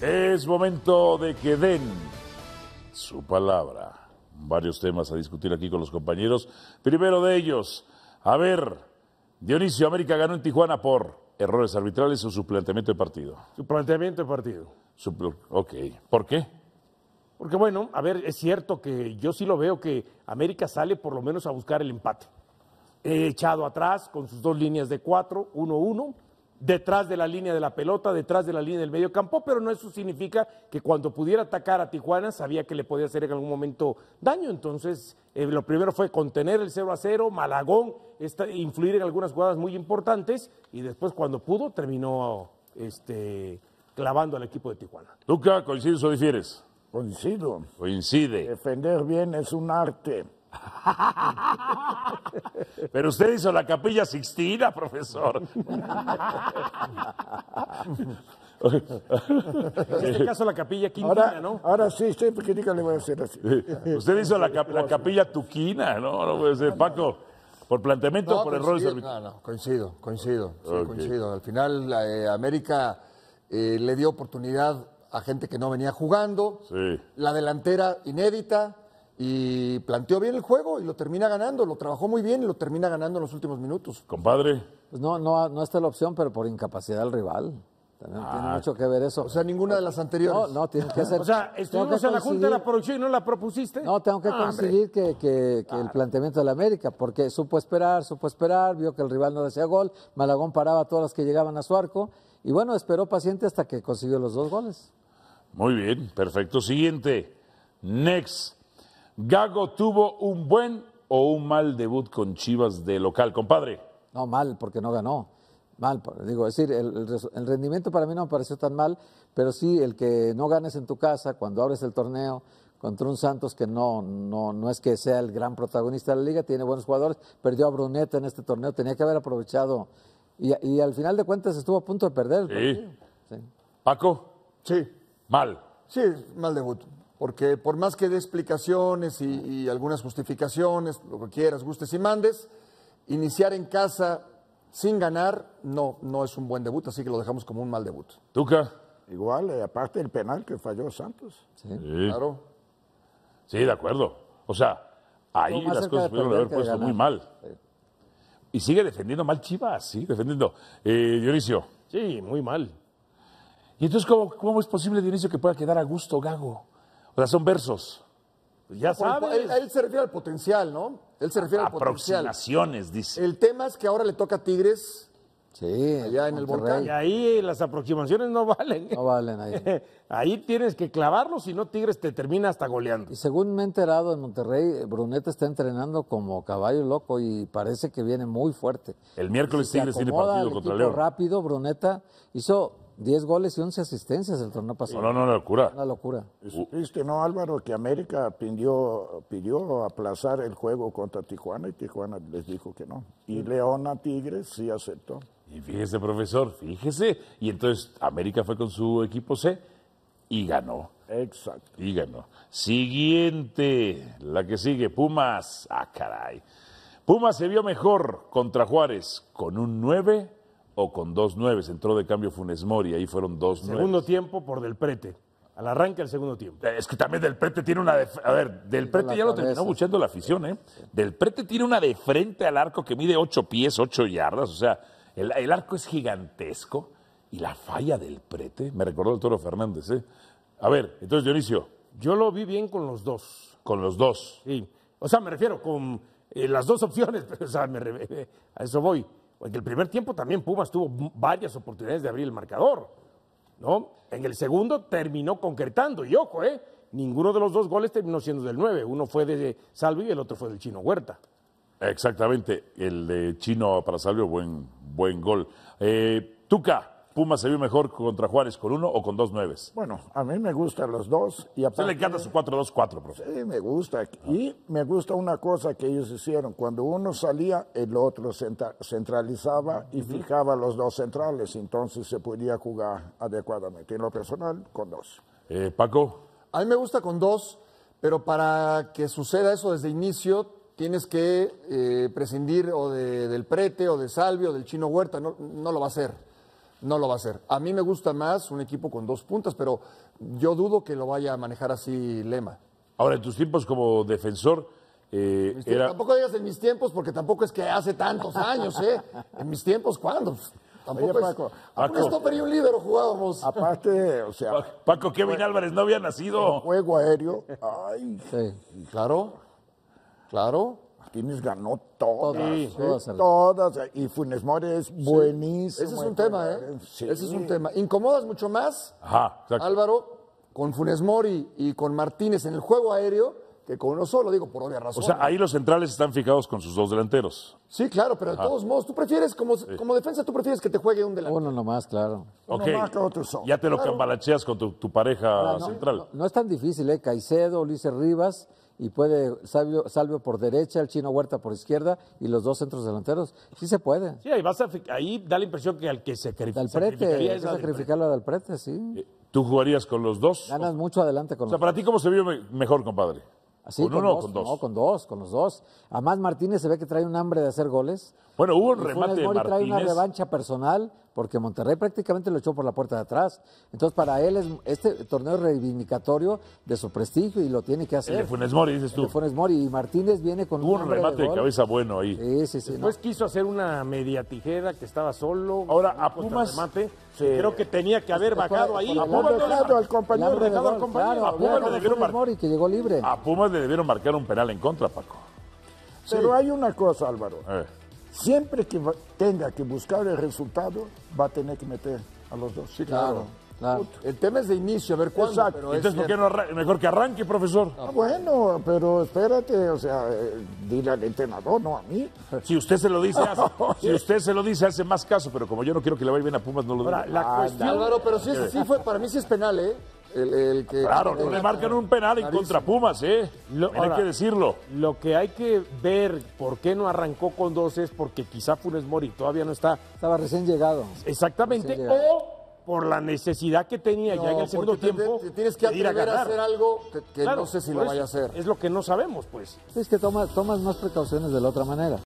Es momento de que den su palabra. Varios temas a discutir aquí con los compañeros. Primero de ellos, a ver, Dionisio, América ganó en Tijuana por errores arbitrales o su planteamiento de partido. Su planteamiento de partido. ok, ¿por qué? Porque bueno, a ver, es cierto que yo sí lo veo que América sale por lo menos a buscar el empate. He echado atrás con sus dos líneas de cuatro, uno, uno detrás de la línea de la pelota, detrás de la línea del medio campo, pero no eso significa que cuando pudiera atacar a Tijuana sabía que le podía hacer en algún momento daño. Entonces, eh, lo primero fue contener el 0 a 0, Malagón, influir en algunas jugadas muy importantes y después cuando pudo terminó este, clavando al equipo de Tijuana. Luca, ¿coincides o difieres? Coincido. Coincide. Defender bien es un arte. Pero usted hizo la capilla sixtina, profesor. en este caso la capilla quintina, ahora, ¿no? Ahora sí, siempre que le voy a hacer así. Usted hizo la, capilla tuquina, ¿no? No puede ser, Paco. ¿Por planteamiento o por error coincido, coincido, coincido. Al final eh, América eh, le dio oportunidad a gente que no venía jugando. La delantera inédita y planteó bien el juego y lo termina ganando, lo trabajó muy bien y lo termina ganando en los últimos minutos. Compadre. Pues no, no, está la opción, pero por incapacidad del rival. También tiene ah. mucho que ver eso. O sea, ninguna de las anteriores. No, no, tiene que ser. O sea, estuvimos en la Junta de la Producción y no la propusiste. No, tengo que ah, conseguir que, el ah. planteamiento de la América, porque supo esperar, supo esperar, vio que el rival no decía gol, Malagón paraba a todas las que llegaban a su arco, y bueno, esperó paciente hasta que consiguió los dos goles. Muy bien, perfecto. Siguiente. Next. Gago tuvo un buen o un mal debut con Chivas de local, compadre. No, mal, porque no ganó. Mal, digo, es decir, el, rendimiento para mí no me pareció tan mal, pero sí el que no ganes en tu casa, cuando abres el torneo contra un Santos que no, no, es que sea el gran protagonista de la liga, tiene buenos jugadores, perdió a Bruneta en este torneo, tenía que haber aprovechado y, al final de cuentas estuvo a punto de perder. sí. Paco, sí. Mal. Sí, mal debut porque por más que dé explicaciones y, algunas justificaciones, lo que quieras, gustes y mandes, iniciar en casa sin ganar no, no es un buen debut, así que lo dejamos como un mal debut. ¿Tuca? Igual, eh, aparte del penal que falló Santos. Sí, claro. Sí, de acuerdo. O sea, ahí las cosas pudieron haber puesto muy mal. Y sigue defendiendo mal Chivas, sí, defendiendo. Eh, Dionisio. Sí, muy mal. ¿Y entonces cómo, cómo es posible, Dionisio, que pueda quedar a gusto Gago? O sea, son versos. Ya sabes. Él, se refiere al potencial, ¿no? Él se refiere al potencial. Aproximaciones, dice. El tema es que ahora le toca a Tigres. Sí, allá en el volcán. Y ahí las aproximaciones no valen. No valen ahí. ahí tienes que clavarlo, si no Tigres te termina hasta goleando. Y según me he enterado en Monterrey, eh, Bruneta está entrenando como caballo loco y parece que viene muy fuerte. El miércoles Tigres tiene partido contra León. rápido, Bruneta hizo 10 goles y 11 asistencias el torneo pasado. No, no, una locura. Una locura. ¿Viste no, Álvaro, que América pidió, pidió aplazar el juego contra Tijuana y Tijuana les dijo que no? Y Leona Tigres sí aceptó. Y fíjese, profesor, fíjese. Y entonces América fue con su equipo C y ganó. Exacto. Y ganó. Siguiente, la que sigue, Pumas. Ah, caray. Pumas se vio mejor contra Juárez con un 9 con dos nueves. Entró de cambio Funes Mori, ahí fueron dos 9 Segundo tiempo por Del Prete. Al arranque el segundo tiempo. Es que también Del Prete tiene una. A ver, Del Prete ya lo terminó buchando la afición, ¿eh? Del Prete tiene una de frente al arco que mide ocho pies, ocho yardas. O sea, el, arco es gigantesco. Y la falla del Prete, me recordó el Toro Fernández, ¿eh? A ver, entonces Dionisio. Yo lo vi bien con los dos. Con los dos. Sí. O sea, me refiero con eh, las dos opciones, pero, o sea, me a eso voy. En el primer tiempo también Pumas tuvo varias oportunidades de abrir el marcador, ¿no? En el segundo terminó concretando, y ojo, ¿eh? Ninguno de los dos goles terminó siendo del 9. Uno fue de Salvi y el otro fue del Chino Huerta. Exactamente, el de Chino para Salvio, buen, buen gol. Eh, Tuca, Pumas se vio mejor contra Juárez con uno o con dos nueves. Bueno, a mí me gustan los dos. Y aparte, le encanta su 4-2-4, Sí, me gusta. Ah. Y me gusta una cosa que ellos hicieron. Cuando uno salía, el otro centralizaba y fijaba los dos centrales. Entonces se podía jugar adecuadamente. En lo personal, con dos. Eh, Paco. A mí me gusta con dos, pero para que suceda eso desde inicio, tienes que eh, prescindir o del prete o de Salvio o del chino Huerta. No, no lo va a hacer no lo va a hacer. A mí me gusta más un equipo con dos puntas, pero yo dudo que lo vaya a manejar así Lema. Ahora, en tus tiempos como defensor, eh, era... Tampoco digas en mis tiempos, porque tampoco es que hace tantos años, ¿eh? En mis tiempos, ¿cuándo? Tampoco Paco, es... un y un Aparte, o sea... Paco, Kevin Álvarez no había nacido. Juego aéreo. Ay. Sí. Claro, claro. Martínez ganó todas. ¿eh? Todas, Y Funes Mori es buenísimo. Ese es un eh, tema, ¿eh? ¿eh? Ese es un tema. ¿Incomodas mucho más, Álvaro, con Funes Mori y con Martínez en el juego aéreo? que con uno solo, digo, por obvia razones. O sea, ahí los centrales están fijados con sus dos delanteros. Sí, claro, pero de todos modos, tú prefieres, como, como defensa, tú prefieres que te juegue un delantero. Uno nomás, claro. Uno más solo. Ya te lo cambalacheas con tu, pareja central. No, es tan difícil, ¿eh? Caicedo, Luis Rivas y puede Salvio, por derecha, el chino Huerta por izquierda y los dos centros delanteros. Sí se puede. Sí, ahí, da la impresión que al que se sacrificaría que sacrificarlo a prete sí. Eh, ¿Tú jugarías con los dos? Ganas mucho adelante con los dos. o sea, ¿para ti cómo se vio mejor, compadre? Así, ¿Ah, ¿Con, con dos, con dos? No, con dos, con los dos. Además, Martínez se ve que trae un hambre de hacer goles. Bueno, hubo un remate de Martínez. trae una revancha personal porque Monterrey prácticamente lo echó por la puerta de atrás. Entonces, para él, es, este torneo es reivindicatorio de su prestigio y lo tiene que hacer. Funes Mori, dices tú. Funes Mori. Y Martínez viene con Hubo un, remate de, cabeza bueno ahí. Sí, sí, sí. Después quiso hacer una media tijera que estaba solo. Ahora, a Pumas. Remate, Creo que tenía que haber bajado ahí. A Pumas dejado al compañero. Mori, que llegó libre. A Pumas le debieron marcar un penal en contra, Paco. Pero hay una cosa, Álvaro. Siempre que tenga que buscar el resultado, va a tener que meter a los dos. Sí, claro. El tema es de inicio, a ver cuándo. Entonces, ¿por qué no mejor que arranque, profesor? Ah, bueno, pero espérate, o sea, eh, dile al entrenador, no a mí. Si usted se lo dice, hace, si usted se lo dice, hace más caso, pero como yo no quiero que le vaya bien a Pumas, no lo digo. La cuestión, Álvaro, pero sí, eh. sí fue, para mí sí es penal, ¿eh? El, claro, no le marcan un penal en contra Pumas, ¿eh? hay que decirlo. Lo que hay que ver por qué no arrancó con dos es porque quizá Funes Mori todavía no está. Estaba recién llegado. Exactamente. O por la necesidad que tenía ya en el segundo tiempo. tienes que a, hacer algo que, no sé si lo vaya a hacer. Es lo que no sabemos, pues. Es que tomas, tomas más precauciones de la otra manera.